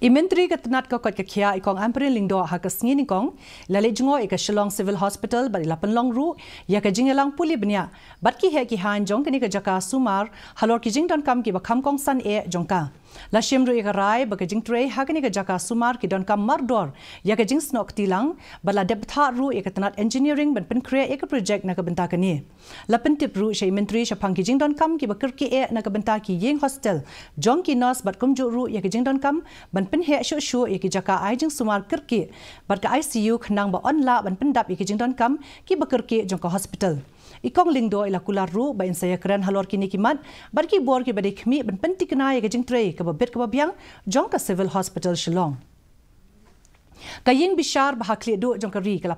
Imentri ka tnat ka kot ka khia i kong ling do ha ka sngi ni kong la le jngo shilong civil hospital bari la pen long ru ya ka jing elang puli bnya bat ki he ki han jong ka ni jaka sumar halor ki jing don kam ki ba kham kong san e jong ka la shim ru e rai ba ka jing tre ha ni ka jaka sumar ki don kam mar dor ya ka jing snok ti lang ba la deb tha ru e ka engineering ban pen kre e ka na ka benta ni la pen tip ru she imentri sha phang ki jing don kam ki ba kir ki e na ka ki yeng hostel jong ki nas bat kum ju ru ya ka don kam ban pin he shu shu i ki jaka ai jing sumar kir ki bar ka icu khnang ba onla ban pin dap i ki jing don kam ki ba kir ki jong ka hospital i kong ling do ila kular ru ba insa yakran halor ki ni ki mat bar ki bor ki ba de khmi ban pin tikna i ki jing tre ka ba bet ka ba byang jong ka civil hospital shillong ka yin bishar ba hakle do jong ka ri ka